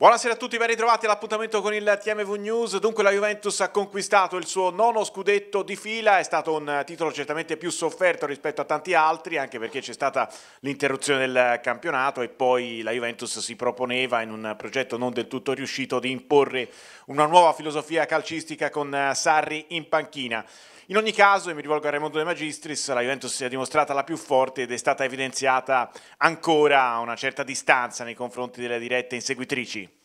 Buonasera a tutti, ben ritrovati all'appuntamento con il TMV News. Dunque la Juventus ha conquistato il suo nono scudetto di fila, è stato un titolo certamente più sofferto rispetto a tanti altri, anche perché c'è stata l'interruzione del campionato e poi la Juventus si proponeva in un progetto non del tutto riuscito di imporre una nuova filosofia calcistica con Sarri in panchina. In ogni caso, e mi rivolgo a Raimondo De Magistris, la Juventus si è dimostrata la più forte ed è stata evidenziata ancora una certa distanza nei confronti delle dirette inseguitrici.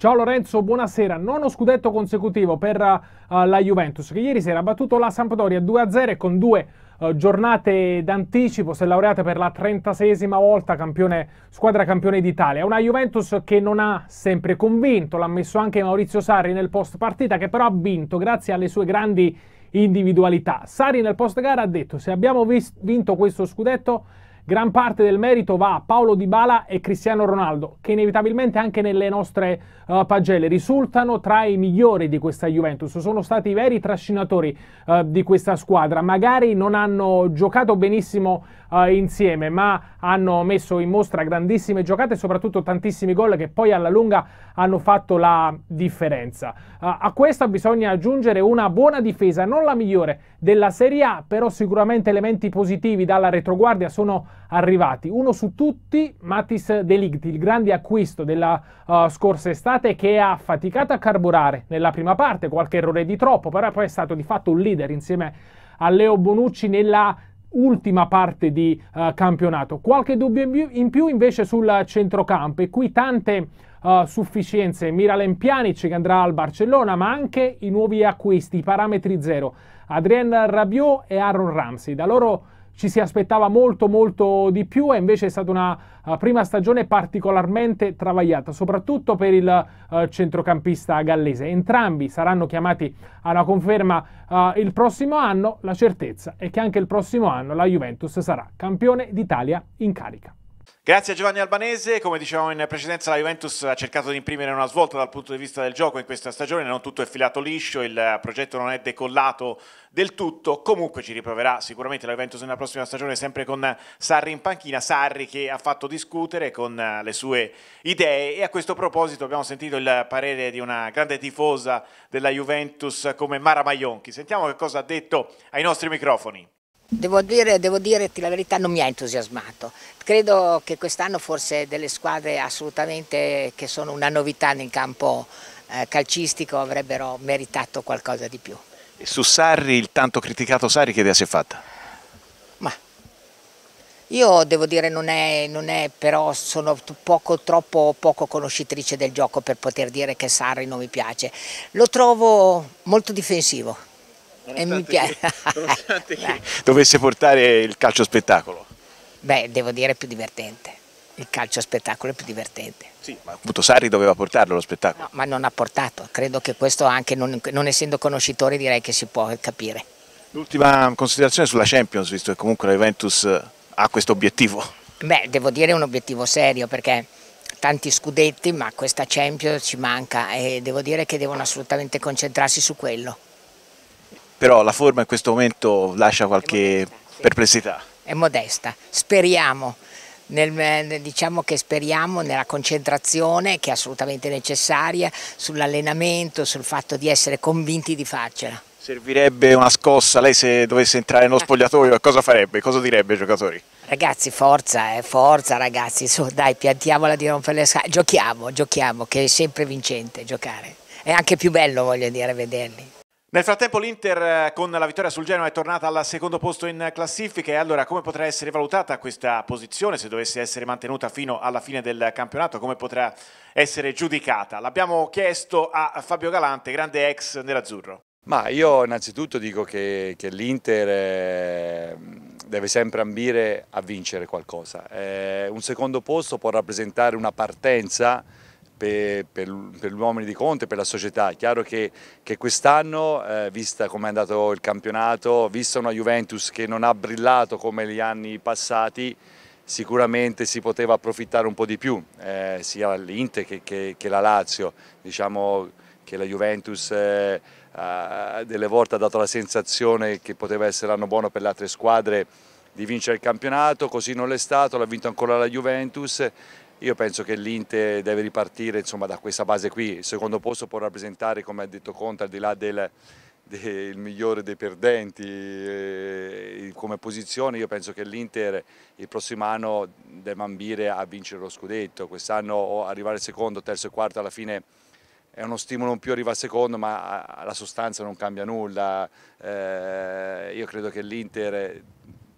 Ciao Lorenzo, buonasera. Nono scudetto consecutivo per uh, la Juventus, che ieri sera ha battuto la Sampdoria 2-0 e con due uh, giornate d'anticipo si è laureata per la 36esima volta campione, squadra campione d'Italia. Una Juventus che non ha sempre convinto, l'ha messo anche Maurizio Sarri nel post partita, che però ha vinto grazie alle sue grandi individualità. Sari nel post gara ha detto se abbiamo vinto questo scudetto gran parte del merito va a Paolo Di Bala e Cristiano Ronaldo, che inevitabilmente anche nelle nostre uh, pagelle risultano tra i migliori di questa Juventus, sono stati i veri trascinatori uh, di questa squadra, magari non hanno giocato benissimo eh, insieme, ma hanno messo in mostra grandissime giocate e soprattutto tantissimi gol che poi alla lunga hanno fatto la differenza. Uh, a questo bisogna aggiungere una buona difesa, non la migliore della Serie A, però sicuramente elementi positivi dalla retroguardia sono arrivati. Uno su tutti, Matis Deligti, il grande acquisto della uh, scorsa estate che ha faticato a carburare nella prima parte, qualche errore di troppo, però poi è stato di fatto un leader insieme a Leo Bonucci nella ultima parte di uh, campionato. Qualche dubbio in più, in più invece sul centrocampo e qui tante uh, sufficienze. Miralem Pjanic che andrà al Barcellona, ma anche i nuovi acquisti, parametri zero. Adrien Rabiot e Aaron Ramsey. Da loro ci si aspettava molto molto di più e invece è stata una eh, prima stagione particolarmente travagliata, soprattutto per il uh, centrocampista gallese. Entrambi saranno chiamati alla conferma uh, il prossimo anno, la certezza è che anche il prossimo anno la Juventus sarà campione d'Italia in carica. Grazie a Giovanni Albanese, come dicevamo in precedenza la Juventus ha cercato di imprimere una svolta dal punto di vista del gioco in questa stagione, non tutto è filato liscio, il progetto non è decollato del tutto, comunque ci riproverà sicuramente la Juventus nella prossima stagione sempre con Sarri in panchina, Sarri che ha fatto discutere con eh, le sue idee e a questo proposito abbiamo sentito il parere di una grande tifosa della Juventus come Mara Maionchi, sentiamo che cosa ha detto ai nostri microfoni. Devo, dire, devo, dirti la verità, non mi ha entusiasmato. Credo che quest'anno forse delle squadre assolutamente che sono una novità nel campo eh, calcistico avrebbero meritato qualcosa di più. E su Sarri, il tanto criticato Sarri, che idea si è fatta? Ma io devo dire non è, non è però sono poco, troppo poco conoscitrice del gioco per poter dire che Sarri non mi piace. Lo trovo molto difensivo e mi piace. nonostante che dovesse portare il calcio spettacolo? Beh, devo dire è più divertente. Il calcio spettacolo è più divertente. Sì, ma appunto Sarri doveva portarlo lo spettacolo. No, ma non ha portato. Credo che questo anche, non, non essendo conoscitori, direi che si può capire. L'ultima considerazione sulla Champions, visto che comunque la Juventus eh, ha questo obiettivo. Beh, devo dire è un obiettivo serio perché tanti scudetti, ma questa Champions ci manca e devo dire che devono assolutamente concentrarsi su quello però la forma in questo momento lascia qualche modesta, sì. perplessità. È modesta, speriamo. Nel, diciamo che speriamo nella concentrazione che è assolutamente necessaria, sull'allenamento, sul fatto di essere convinti di farcela. Servirebbe una scossa, lei se dovesse entrare nello ah. spogliatoio cosa farebbe, cosa direbbe ai giocatori? Ragazzi forza, eh, forza ragazzi, su, dai piantiamola di rompere le scale, giochiamo, giochiamo che è sempre vincente giocare, è anche più bello voglio dire vederli. Nel frattempo l'Inter eh, con la vittoria sul Genoa è tornata al secondo posto in classifica e allora come potrà essere valutata questa posizione se dovesse essere mantenuta fino alla fine del campionato? Come potrà essere giudicata? L'abbiamo chiesto a Fabio Galante, grande ex nell'azzurro. Ma io innanzitutto dico che, che l'Inter eh, deve sempre ambire a vincere qualcosa. Eh, un secondo posto può rappresentare una partenza per, per, per, gli uomini di Conte, per la società. È chiaro che, che quest'anno, eh, vista come è andato il campionato, vista una Juventus che non ha brillato come gli anni passati, sicuramente si poteva approfittare un po' di più, eh, sia l'Inter che, che, che, la Lazio. Diciamo che la Juventus eh, delle volte ha dato la sensazione che poteva essere l'anno buono per le altre squadre di vincere il campionato, così non l'è stato, l'ha vinto ancora la Juventus io penso che l'Inter deve ripartire insomma, da questa base qui, il secondo posto può rappresentare, come ha detto Conte, al di là del, del migliore dei perdenti eh, come posizione, io penso che l'Inter il prossimo anno deve ambire a vincere lo scudetto, quest'anno arrivare secondo, terzo e quarto alla fine è uno stimolo non più arriva secondo ma alla sostanza non cambia nulla, eh, io credo che l'Inter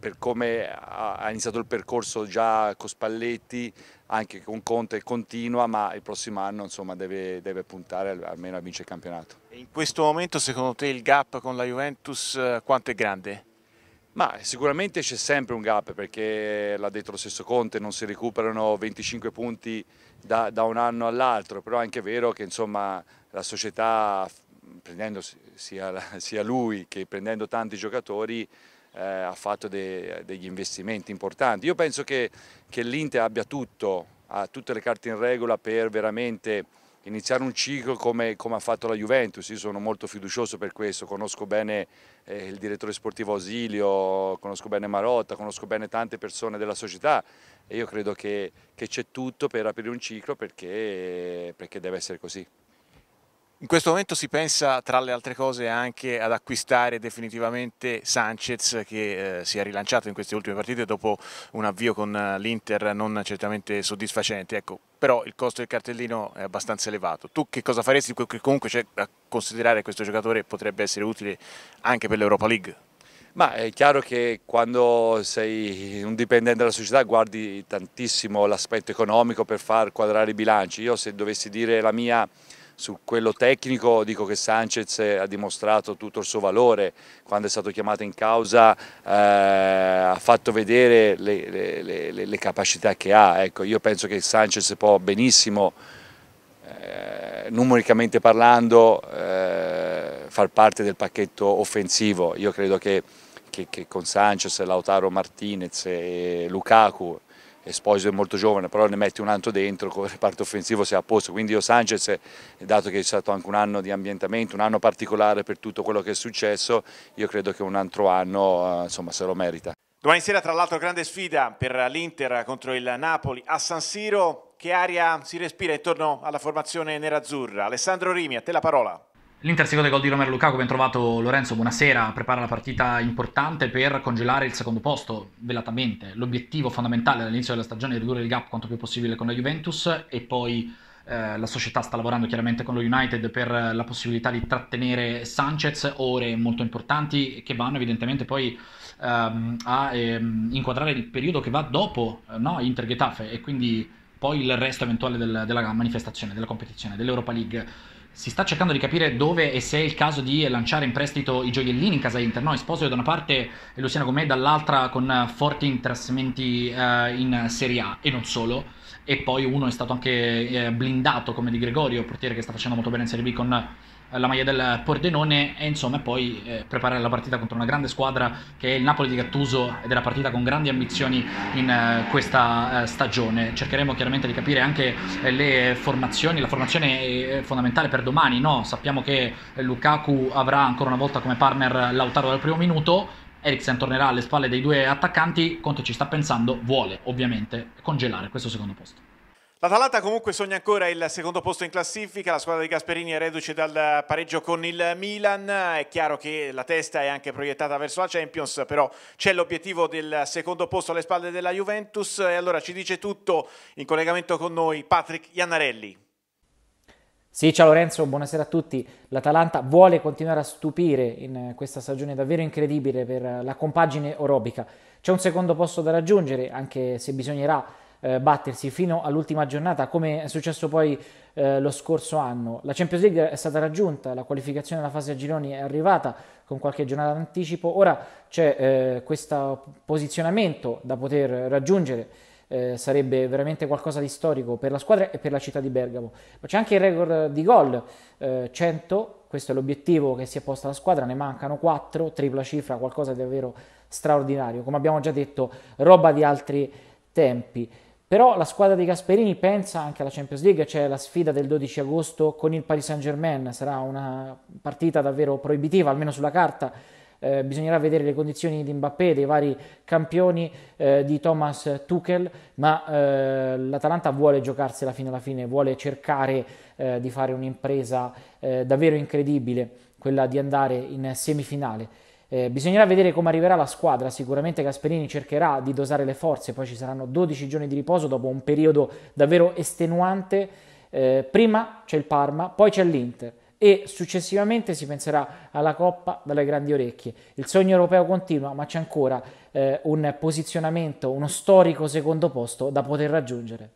per come ha iniziato il percorso già con Spalletti, anche con Conte continua, ma il prossimo anno insomma, deve, deve, puntare almeno a vincere il campionato. In questo momento secondo te il gap con la Juventus eh, quanto è grande? Ma sicuramente c'è sempre un gap perché l'ha detto lo stesso Conte, non si recuperano 25 punti da, da un anno all'altro, però è anche vero che insomma, la società prendendo sia, sia lui che prendendo tanti giocatori eh, ha fatto de, degli investimenti importanti. Io penso che, che l'Inter abbia tutto, ha tutte le carte in regola per veramente iniziare un ciclo come, come, ha fatto la Juventus, io sono molto fiducioso per questo, conosco bene eh, il direttore sportivo Ausilio, conosco bene Marotta, conosco bene tante persone della società e io credo che, che c'è tutto per aprire un ciclo perché, perché deve essere così. In questo momento si pensa tra le altre cose anche ad acquistare definitivamente Sanchez che eh, si è rilanciato in queste ultime partite dopo un avvio con eh, l'Inter non certamente soddisfacente, ecco, però il costo del cartellino è abbastanza elevato. Tu che cosa faresti? Comunque c'è da considerare che questo giocatore potrebbe essere utile anche per l'Europa League? Ma è chiaro che quando sei un dipendente della società guardi tantissimo l'aspetto economico per far quadrare i bilanci. Io se dovessi dire la mia su quello tecnico dico che Sanchez ha dimostrato tutto il suo valore, quando è stato chiamato in causa eh, ha fatto vedere le, le, le, le capacità che ha. Ecco, io penso che Sanchez può benissimo, eh, numericamente parlando, eh, far parte del pacchetto offensivo. Io credo che, che, che con Sanchez, Lautaro Martinez e Lukaku Esposito è molto giovane, però ne metti un altro dentro, come reparto offensivo sei a posto. Quindi io Sanchez, dato che è stato anche un anno di ambientamento, un anno particolare per tutto quello che è successo, io credo che un altro anno eh, insomma, se lo merita. Domani sera tra l'altro grande sfida per l'Inter contro il Napoli a San Siro. Che aria si respira intorno alla formazione nerazzurra? Alessandro Rimi, a te la parola. L'Inter si gode gol di Romero Lukaku, ben trovato Lorenzo, buonasera, prepara la partita importante per congelare il secondo posto, velatamente. L'obiettivo fondamentale all'inizio della stagione è ridurre il gap quanto più possibile con la Juventus e poi eh, la società sta lavorando chiaramente con lo United per la possibilità di trattenere Sanchez, ore molto importanti che vanno evidentemente poi ehm, a ehm, inquadrare il periodo che va dopo eh, no? Inter-Getafe e quindi poi il resto eventuale del, della manifestazione, della competizione, dell'Europa League si sta cercando di capire dove e se è il caso di lanciare in prestito i gioiellini in casa Inter. No, Esposito da una parte e Luciano Gomè dall'altra con eh, forti interessamenti eh, in Serie A e non solo. E poi uno è stato anche eh, blindato come Di Gregorio, portiere che sta facendo molto bene in Serie B con la maglia del Pordenone e insomma poi eh, preparare la partita contro una grande squadra che è il Napoli di Gattuso ed è la partita con grandi ambizioni in eh, questa eh, stagione. Cercheremo chiaramente di capire anche eh, le formazioni, la formazione è eh, fondamentale per domani, no? sappiamo che Lukaku avrà ancora una volta come partner Lautaro dal primo minuto, Eriksen tornerà alle spalle dei due attaccanti, Conte ci sta pensando, vuole ovviamente congelare questo secondo posto. L'Atalanta comunque sogna ancora il secondo posto in classifica, la squadra di Gasperini è reduce dal pareggio con il Milan, è chiaro che la testa è anche proiettata verso la Champions, però c'è l'obiettivo del secondo posto alle spalle della Juventus e allora ci dice tutto in collegamento con noi Patrick Iannarelli. Sì, ciao Lorenzo, buonasera a tutti. L'Atalanta vuole continuare a stupire in questa stagione davvero incredibile per la compagine orobica. C'è un secondo posto da raggiungere, anche se bisognerà eh, battersi fino all'ultima giornata, come è successo poi eh, lo scorso anno. La Champions League è stata raggiunta, la qualificazione alla fase a gironi è arrivata con qualche giornata d'anticipo, ora c'è eh, questo posizionamento da poter raggiungere. Eh, sarebbe veramente qualcosa di storico per la squadra e per la città di Bergamo. Ma c'è anche il record di gol, 100 eh, questo è l'obiettivo che si è posta la squadra, ne mancano 4, tripla cifra, qualcosa di davvero straordinario, come abbiamo già detto, roba di altri tempi. Però la squadra di Gasperini pensa anche alla Champions League, c'è cioè la sfida del 12 agosto con il Paris Saint-Germain, sarà una partita davvero proibitiva, almeno sulla carta. Eh, bisognerà vedere le condizioni di Mbappé, dei vari campioni eh, di Thomas Tuchel, ma eh, l'Atalanta vuole giocarsela fino alla fine, vuole cercare eh, di fare un'impresa eh, davvero incredibile, quella di andare in semifinale. Eh, bisognerà vedere come arriverà la squadra, sicuramente Gasperini cercherà di dosare le forze, poi ci saranno 12 giorni di riposo dopo un periodo davvero estenuante. Eh, prima c'è il Parma, poi c'è l'Inter e successivamente si penserà alla Coppa dalle grandi orecchie. Il sogno europeo continua, ma c'è ancora eh, un posizionamento, uno storico secondo posto da poter raggiungere.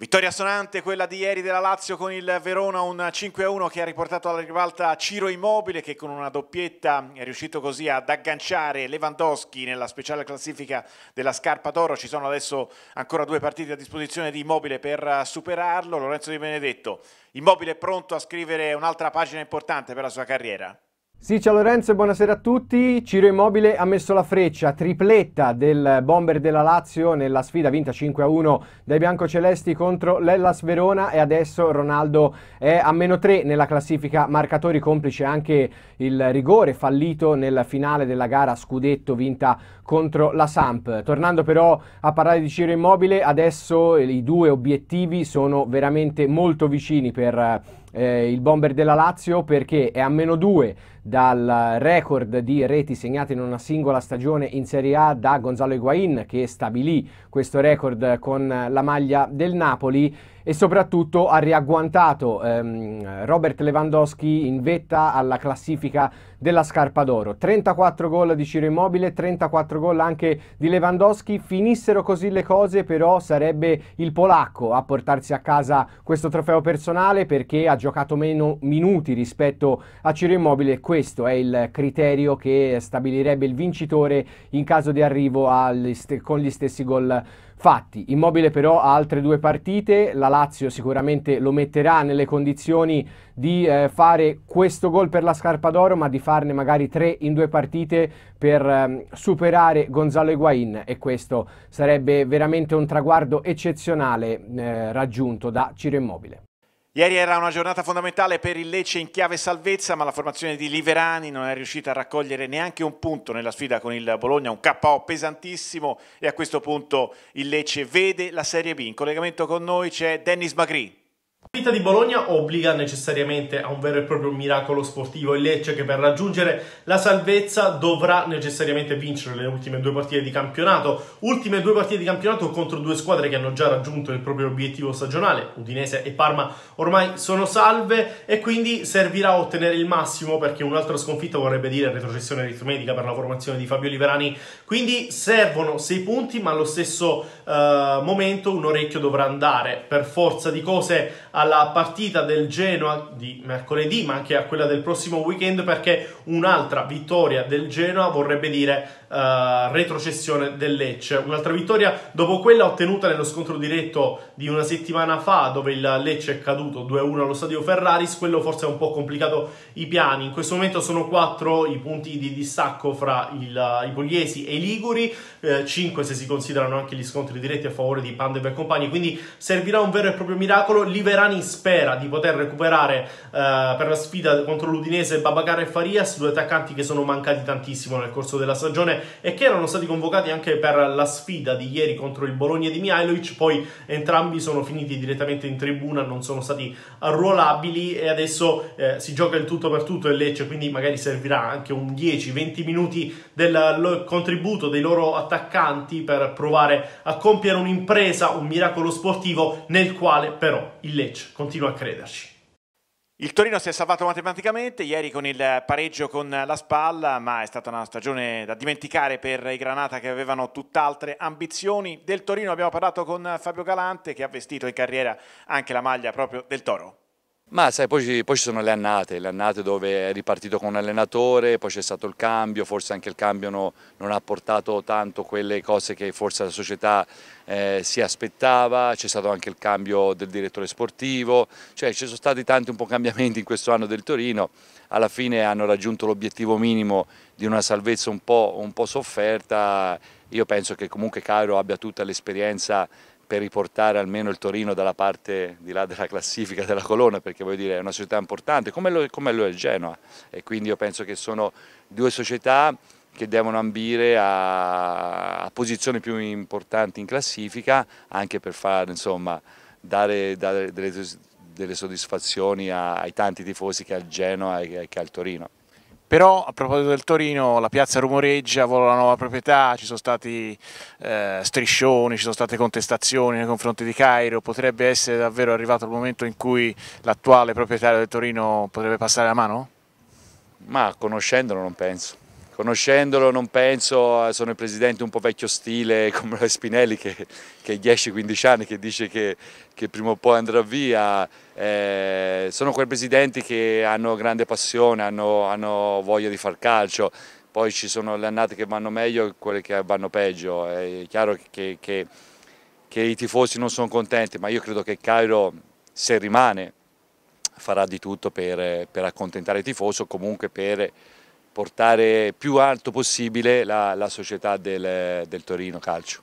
Vittoria sonante quella di ieri della Lazio con il Verona, un 5-1 che ha riportato alla ribalta Ciro Immobile che con una doppietta è riuscito così ad agganciare Lewandowski nella speciale classifica della Scarpa d'Oro. Ci sono adesso ancora due partite a disposizione di Immobile per superarlo. Lorenzo Di Benedetto, Immobile pronto a scrivere un'altra pagina importante per la sua carriera? Sì, ciao Lorenzo e buonasera a tutti. Ciro Immobile ha messo la freccia tripletta del bomber della Lazio nella sfida vinta 5-1 dai biancocelesti contro l'Ellas Verona e adesso Ronaldo è a meno 3 nella classifica marcatori, complice anche il rigore fallito nel finale della gara scudetto vinta contro la Samp. Tornando però a parlare di Ciro Immobile, adesso i due obiettivi sono veramente molto vicini per eh, il bomber della Lazio perché è a meno 2 dal record di reti segnate in una singola stagione in Serie A da Gonzalo Higuain che stabilì questo record con la maglia del Napoli e soprattutto ha riagguantato ehm, Robert Lewandowski in vetta alla classifica della scarpa d'oro. 34 gol di Ciro Immobile, 34 gol anche di Lewandowski. Finissero così le cose, però sarebbe il polacco a portarsi a casa questo trofeo personale perché ha giocato meno minuti rispetto a Ciro Immobile questo è il criterio che stabilirebbe il vincitore in caso di arrivo st- con gli stessi gol fatti. Immobile però ha altre due partite, la Lazio sicuramente lo metterà nelle condizioni di eh, fare questo gol per la scarpa d'oro, ma di farne magari tre in due partite per eh, superare Gonzalo Higuain e questo sarebbe veramente un traguardo eccezionale eh, raggiunto da Ciro Immobile. Ieri era una giornata fondamentale per il Lecce in chiave salvezza, ma la formazione di Liverani non è riuscita a raccogliere neanche un punto nella sfida con il Bologna, un KO pesantissimo e a questo punto il Lecce vede la Serie B. In collegamento con noi c'è Dennis Magri. La vita di Bologna obbliga necessariamente a un vero e proprio miracolo sportivo Il Lecce che per raggiungere la salvezza dovrà necessariamente vincere le ultime due partite di campionato, ultime due partite di campionato contro due squadre che hanno già raggiunto il proprio obiettivo stagionale, Udinese e Parma ormai sono salve e quindi servirà a ottenere il massimo perché un'altra sconfitta vorrebbe dire retrocessione aritmetica per la formazione di Fabio Liberani. quindi servono sei punti ma allo stesso eh, momento un orecchio dovrà andare per forza di cose a alla partita del Genoa di mercoledì, ma anche a quella del prossimo weekend, perché un'altra vittoria del Genoa vorrebbe dire uh, retrocessione del Lecce. Un'altra vittoria dopo quella ottenuta nello scontro diretto di una settimana fa, dove il Lecce è caduto 2-1 allo stadio Ferraris, quello forse ha un po' complicato i piani. In questo momento sono 4 i punti di distacco fra il, i Pugliesi e i Liguri, eh, 5 se si considerano anche gli scontri diretti a favore di Pandev e compagni, quindi servirà un vero e proprio miracolo. Liverani spera di poter recuperare eh, per la sfida contro l'Udinese Babacar e Farias, due attaccanti che sono mancati tantissimo nel corso della stagione e che erano stati convocati anche per la sfida di ieri contro il Bologna di Mihailovic, poi entrambi sono finiti direttamente in tribuna, non sono stati arruolabili e adesso eh, si gioca il tutto per tutto e Lecce, quindi magari servirà anche un 10-20 minuti del contributo dei loro attaccanti per provare a compiere un'impresa, un miracolo sportivo nel quale però il Lecce continua a crederci. Il Torino si è salvato matematicamente ieri con il pareggio con la Spalla, ma è stata una stagione da dimenticare per i Granata che avevano tutt'altre ambizioni. Del Torino abbiamo parlato con Fabio Galante che ha vestito in carriera anche la maglia proprio del Toro. Ma sai, poi, poi, ci sono le annate, le annate dove è ripartito con un allenatore, poi c'è stato il cambio, forse anche il cambio no, non ha portato tanto quelle cose che forse la società eh, si aspettava, c'è stato anche il cambio del direttore sportivo, cioè ci sono stati tanti un po' cambiamenti in questo anno del Torino, alla fine hanno raggiunto l'obiettivo minimo di una salvezza un po', un po' sofferta, io penso che comunque Cairo abbia tutta l'esperienza per riportare almeno il Torino dalla parte di là della classifica della colonna, perché voglio dire è una società importante, come lo, come lo è il Genoa. E quindi io penso che sono due società che devono ambire a, a posizioni più importanti in classifica, anche per fare, insomma, dare, dare delle, delle, soddisfazioni a, ai tanti tifosi che ha il Genoa e che ha il Torino. Però a proposito del Torino, la piazza rumoreggia, vola la nuova proprietà, ci sono stati eh, striscioni, ci sono state contestazioni nei confronti di Cairo, potrebbe essere davvero arrivato il momento in cui l'attuale proprietario del Torino potrebbe passare la mano? Ma conoscendolo non penso. Conoscendolo non penso, eh, sono il presidente un po' vecchio stile come lo Spinelli che, che 10-15 anni che dice che, che, prima o poi andrà via, eh, sono quei presidenti che hanno grande passione, hanno, hanno voglia di far calcio, poi ci sono le annate che vanno meglio e quelle che vanno peggio, è chiaro che, che, che i tifosi non sono contenti, ma io credo che Cairo se rimane farà di tutto per, per accontentare i tifosi o comunque per portare più alto possibile la, la società del, del Torino Calcio.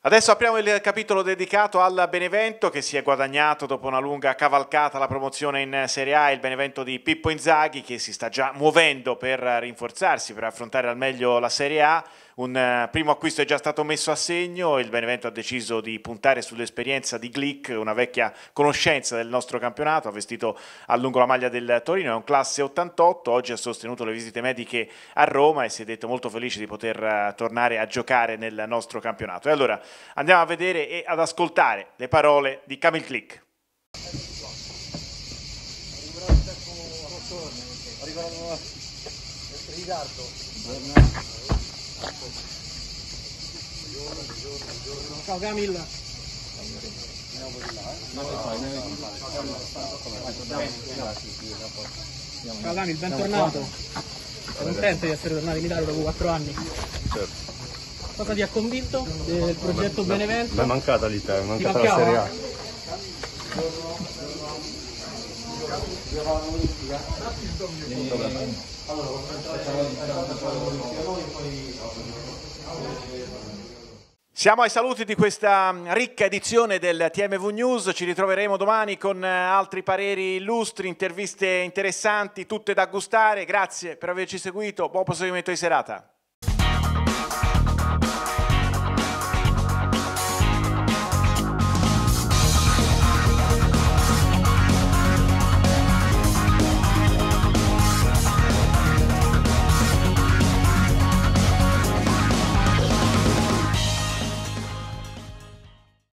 Adesso apriamo il capitolo dedicato al Benevento che si è guadagnato dopo una lunga cavalcata la promozione in Serie A, il Benevento di Pippo Inzaghi che si sta già muovendo per rinforzarsi, per affrontare al meglio la Serie A. Un eh, primo acquisto è già stato messo a segno, il Benevento ha deciso di puntare sull'esperienza di Glick, una vecchia conoscenza del nostro campionato, ha vestito a lungo la maglia del Torino, è un classe 88, oggi ha sostenuto le visite mediche a Roma e si è detto molto felice di poter eh, tornare a giocare nel nostro campionato. E allora andiamo a vedere e ad ascoltare le parole di Camille Glick. Arrivato in eh, ritardo. Ciao Camilla. Ciao Camilla, bentornato. Sono contento di essere tornato in Italia dopo 4 anni. Certo. Cosa ti ha convinto del progetto Benevento? Mi è mancata l'Italia, è mancata la Serie A siamo ai saluti di questa ricca edizione del TMV News, ci ritroveremo domani con eh, altri pareri illustri, interviste interessanti, tutte da gustare, grazie per averci seguito, buon proseguimento di serata.